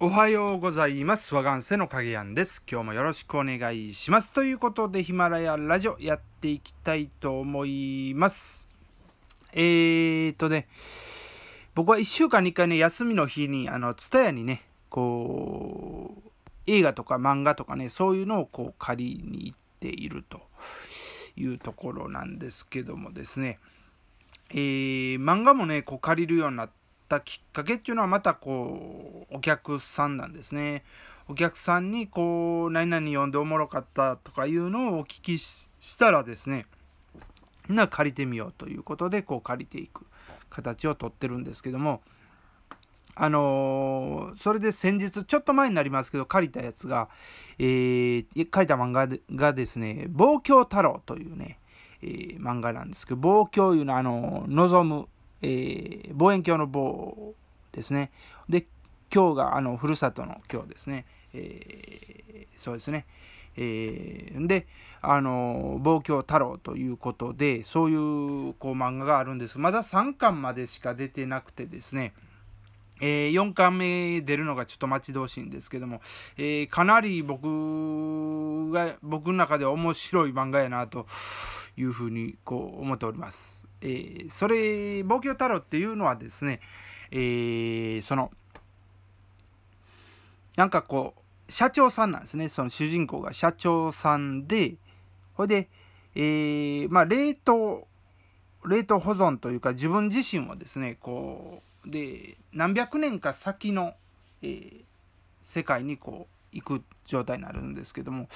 おはようございます。和願瀬の影やんです。今日もよろしくお願いします。ということで、ヒマラヤラジオやっていきたいと思います。えーとね、僕は1週間に1回ね、休みの日に、あの、ツタヤにね、こう、映画とか漫画とかね、そういうのをこう借りに行っているというところなんですけどもですね、えー、漫画もね、こう借りるようになっったきっかけっていうのはまたこうお客さんなんですね。お客さんにこう何々呼んでおもろかったとかいうのをお聞きしたらですねな借りてみようということでこう借りていく形をとってるんですけどもあのー、それで先日ちょっと前になりますけど借りたやつが、えー、書いた漫画がですね「望郷太郎」というね、えー、漫画なんですけど望郷いうのはあの望むえー、望遠鏡の棒ですね。で、今日があのふるさとの今日ですね。えー、そうですね。えー、で、あの、望郷太郎ということで、そういうこう漫画があるんです。まだ3巻までしか出てなくてですね。えー、4巻目出るのがちょっと待ち遠しいんですけども、えー、かなり僕が、僕の中で面白い漫画やなというふうにこう思っております。えー、それ望郷太郎っていうのはですね、えー、そのなんかこう社長さんなんですねその主人公が社長さんでほいで、えー、まあ、冷凍冷凍保存というか自分自身をですねこうで何百年か先の、えー、世界にこう行く状態になるんですけども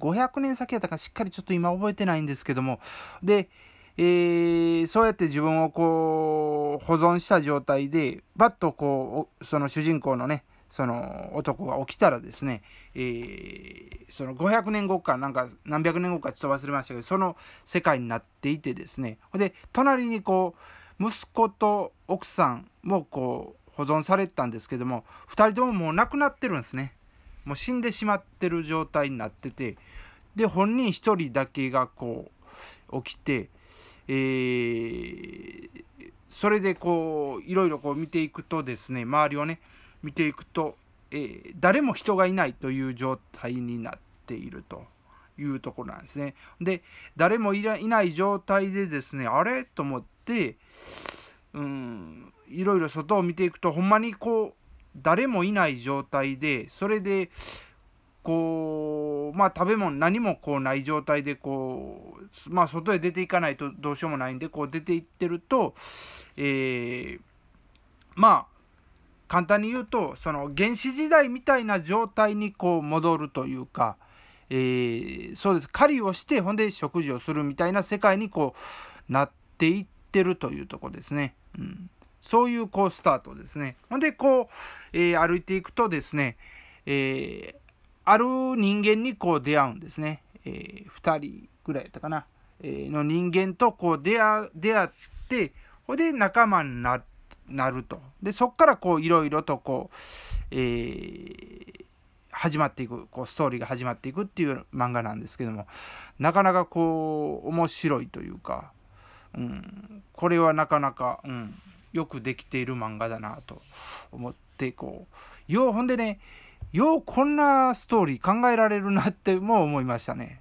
500年先やったかしっかりちょっと今覚えてないんですけどもで、えー、そうやって自分をこう保存した状態でバッとこうその主人公のねその男が起きたらですね、えー、その500年後かなんか何百年後かちょっと忘れましたけどその世界になっていてですねで隣にこう息子と奥さんもこう保存されてたんですけども2人とももう亡くなってるんですねもう死んでしまってる状態になっててで本人1人だけがこう起きてえー、それでこういろいろこう見ていくとですね周りをね見ていくと、えー、誰も人がいないという状態になっているというところなんですね。で誰もいない状態でですねあれと思ってうんいろいろ外を見ていくとほんまにこう誰もいない状態でそれでこうまあ食べ物何もこうない状態でこまあ、外へ出ていかないとどうしようもないんでこう出ていってると、えー、まあ簡単に言うとその原始時代みたいな状態にこう戻るというか、えー、そうです狩りをしてほんで食事をするみたいな世界にこうなっていってるというとこですね。うん、そういうこうスタートですね。ほんでこう、えー、歩いていくとですね、えー、ある人間にこう出会うんですね。えー、2人ぐらいやったかな、えの人間とこう出会ってほで仲間になるとでそっからこういろいろとこう、えー、始まっていくこうストーリーが始まっていくっていう漫画なんですけどもなかなかこう面白いというか、うん、これはなかなか、うん、よくできている漫画だなと思ってこうようほんでねようこんなストーリー考えられるなっても思いましたね。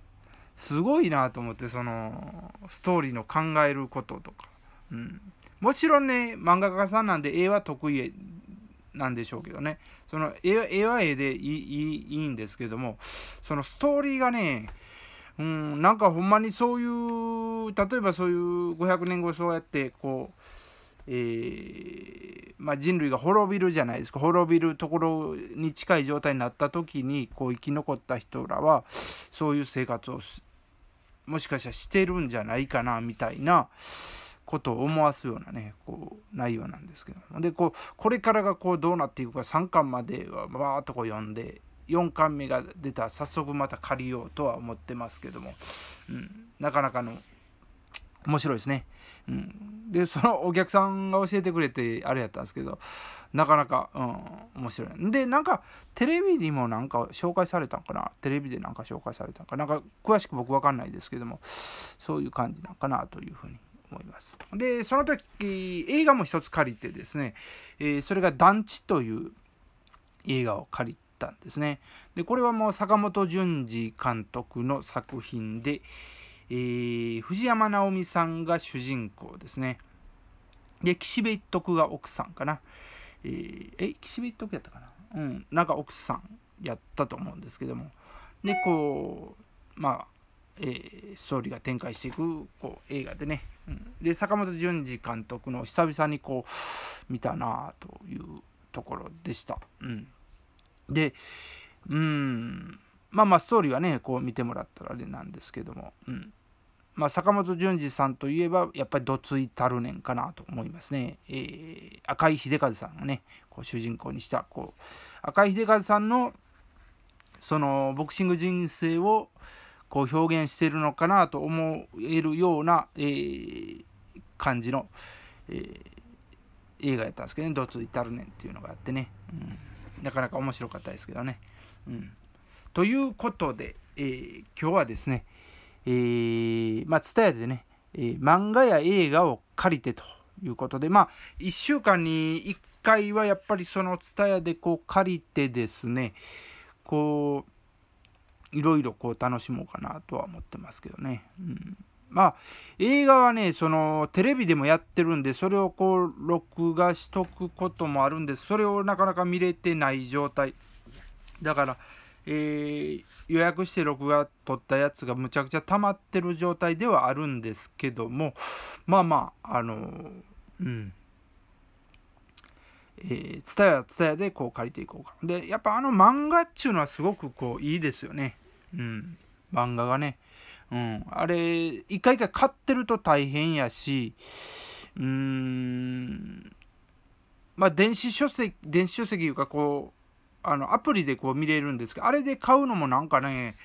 すごいなと思ってそのストーリーの考えることとか、うん、もちろんね漫画家さんなんで絵は得意なんでしょうけどねその絵は絵でいいいいんですけどもそのストーリーがねうん、なんかほんまにそういう例えばそういう500年後そうやってこうえー、まあ、人類が滅びるじゃないですか滅びるところに近い状態になった時にこう生き残った人らはそういう生活をもしかしたらしてるんじゃないかなみたいなことを思わすようなねこう内容なんですけどでこうこれからがこうどうなっていくか3巻まではバーっとこう読んで4巻目が出たら早速また借りようとは思ってますけども、うん、なかなかの面白いですね。うん、でそのお客さんが教えてくれてあれやったんですけどなかなか、うん、面白い。でなんかテレビにもなんか紹介されたんかなテレビでなんか紹介されたんかなんか詳しく僕分かんないですけどもそういう感じなんかなというふうに思います。でその時映画も一つ借りてですね、えー、それが「団地」という映画を借りたんですね。でこれはもう坂本淳二監督の作品で。えー、藤山直美さんが主人公ですね。で、岸辺一徳が奥さんかな。えー、え岸辺一徳やったかなうん、なんか奥さんやったと思うんですけども。で、こう、まあ、えー、ストーリーが展開していくこう映画でね、うん、で坂本淳二監督の久々にこう見たなというところでした。うん、でうんまあまあストーリーはねこう見てもらったらあれなんですけども、うんまあ、坂本淳二さんといえばやっぱりどついたるねんかなと思いますね、えー、赤井秀和さんをねこう主人公にしたこう赤井秀和さんのそのボクシング人生をこう表現してるのかなと思えるような、えー、感じの、えー、映画やったんですけどね「どついたるねん」っていうのがあってね、うん、なかなか面白かったですけどね。うんということで、えー、今日はですね、えー、まあ、ツタでね、えー、漫画や映画を借りてということで、まあ、1週間に1回はやっぱりそのツタでこう借りてですね、こう、いろいろこう楽しもうかなとは思ってますけどね。うんまあ、映画はね、そのテレビでもやってるんで、それをこう、録画しとくこともあるんです、それをなかなか見れてない状態。だから、えー、予約して録画撮ったやつがむちゃくちゃ溜まってる状態ではあるんですけどもまあまああのうんえー、ツタヤツタでこう借りていこうかでやっぱあの漫画っちゅうのはすごくこういいですよねうん漫画がねうんあれ一回一回買ってると大変やしうーんまあ電子書籍電子書籍いうかこうあの、アプリでこう見れるんですけど、あれで買うのもなんかね、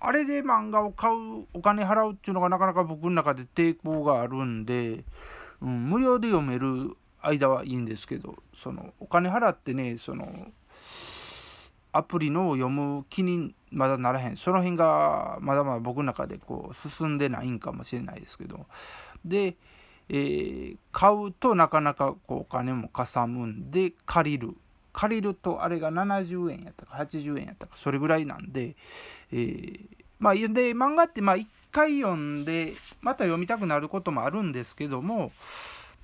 あれで漫画を買う、お金払うっていうのがなかなか僕の中で抵抗があるんで、うん、無料で読める間はいいんですけど、その、お金払ってね、その、アプリのを読む気にまだならへんその辺がまだまだ僕の中でこう進んでないんかもしれないですけどで、えー、買うとなかなかこうお金もかさむんで借りる借りるとあれが70円やったか80円やったかそれぐらいなんで、えー、まあで漫画ってまあ1回読んでまた読みたくなることもあるんですけども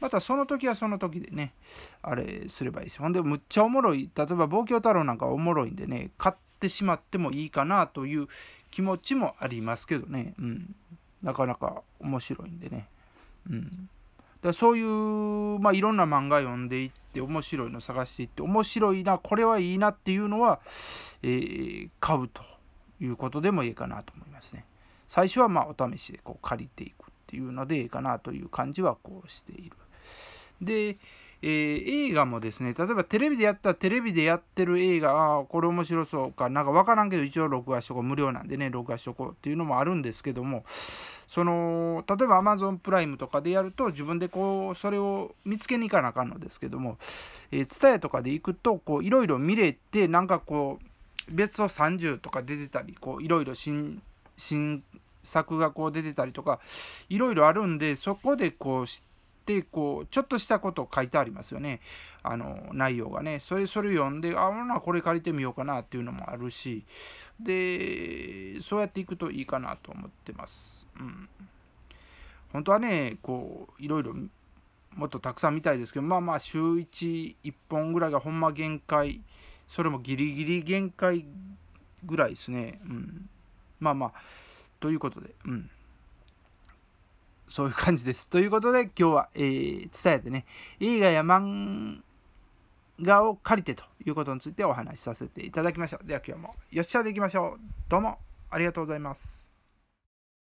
またその時はその時でねあれすればいいですほんでむっちゃおもろい例えば「望郷太郎」なんかおもろいんでね買ってしまってもいいかなという気持ちもありますけどね、うん、なかなか面白いんでね。うんだそういう、まあ、いろんな漫画読んでいって面白いの探していって面白いなこれはいいなっていうのは、えー、買うということでもいいかなと思いますね。最初はまあお試しでこう借りていくっていうのでいいかなという感じはこうしている。で、えー、映画もですね例えばテレビでやったらテレビでやってる映画ああこれ面白そうかなんか分からんけど一応録画しとこう無料なんでね録画しとこうっていうのもあるんですけどもその例えば Amazon プライムとかでやると自分でこうそれを見つけに行かなあかんのですけども TSUTAYA、えー、とかで行くといろいろ見れてなんかこう別の30とか出てたりいろいろ新新作がこう出てたりとかいろいろあるんでそこでこう知ってってこうちょっとしたこと書いてありますよねあの内容がねそれそれ読んであほなこれ借りてみようかなっていうのもあるしでそうやっていくといいかなと思ってます。うん、本当はねこういろいろもっとたくさん見たいですけどまあまあ週11本ぐらいがほんま限界それもギリギリ限界ぐらいですね。うん、まあまあということで。うんそういう感じです。ということで、今日は、えー、伝えてね、映画や漫画を借りてということについてお話しさせていただきました。では今日も、よっしゃでいきましょう。どうもありがとうございます。